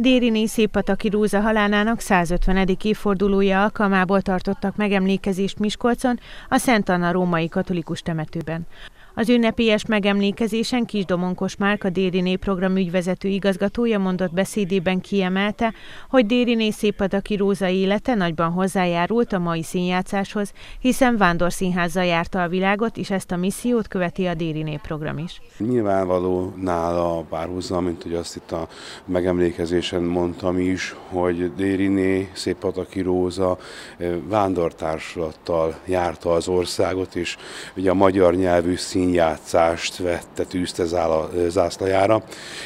Dériné Szépataki Rúza halálának 150. évfordulója alkalmából tartottak megemlékezést Miskolcon, a Szent Anna római katolikus temetőben. Az ünnepélyes megemlékezésen Kisdomonkos Márka Dériné program ügyvezető igazgatója mondott beszédében kiemelte, hogy Dériné szép szépadaki Róza élete nagyban hozzájárult a mai színjátszáshoz, hiszen vándor Színházzal járta a világot, és ezt a missziót követi a Dériné program is. Nyilvánvaló nála a párhuzam, mint hogy azt itt a megemlékezésen mondtam is, hogy Dériné, Szépataki Róza eh, vándortársulattal járta az országot, és ugye a magyar nyelvű szín színjátszást vette, tűzte zála, zászlajára,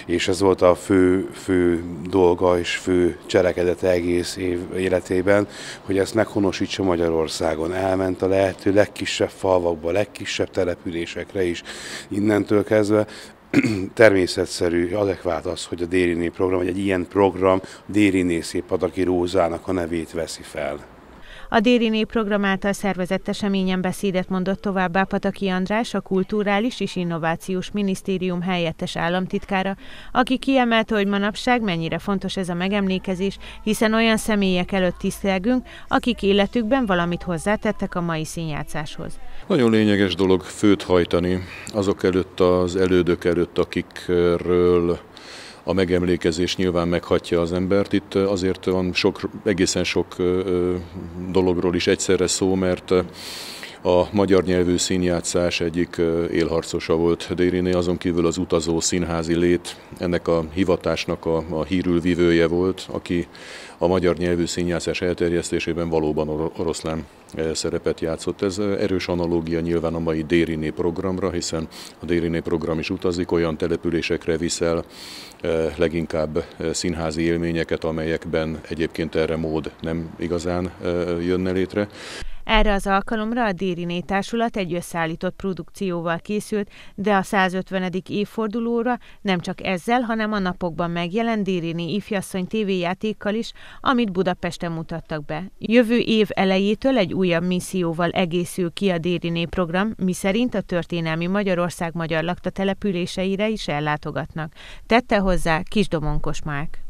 és ez volt a fő, fő dolga és fő cselekedete egész év életében, hogy ezt meghonosítsa Magyarországon. Elment a lehető legkisebb falvakba, legkisebb településekre is innentől kezdve, természetszerű, adekvát az, hogy a Dériné program, vagy egy ilyen program Dériné Szépadaki Rózának a nevét veszi fel. A déli népprogram által szervezett eseményen beszédet mondott továbbá Pataki András, a Kulturális és Innovációs Minisztérium helyettes államtitkára, aki kiemelte, hogy manapság mennyire fontos ez a megemlékezés, hiszen olyan személyek előtt tisztelgünk, akik életükben valamit hozzátettek a mai színjátszáshoz. Nagyon lényeges dolog főt hajtani azok előtt az elődök előtt, akikről a megemlékezés nyilván meghatja az embert. Itt azért van sok, egészen sok dologról is egyszerre szó, mert a magyar nyelvű színjátszás egyik élharcosa volt Dériné, azon kívül az utazó színházi lét ennek a hivatásnak a, a hírülvivője volt, aki a magyar nyelvű színjátszás elterjesztésében valóban oroszlán szerepet játszott. Ez erős analógia nyilván a mai Dériné programra, hiszen a Dériné program is utazik, olyan településekre viszel leginkább színházi élményeket, amelyekben egyébként erre mód nem igazán jönne létre. Erre az alkalomra a Dériné Társulat egy összeállított produkcióval készült, de a 150. évfordulóra nem csak ezzel, hanem a napokban megjelent Dériné ifjasszony tévéjátékkal is, amit Budapesten mutattak be. Jövő év elejétől egy újabb misszióval egészül ki a Dériné program, miszerint a történelmi Magyarország magyar lakta településeire is ellátogatnak. Tette hozzá Kisdomonkos Márk.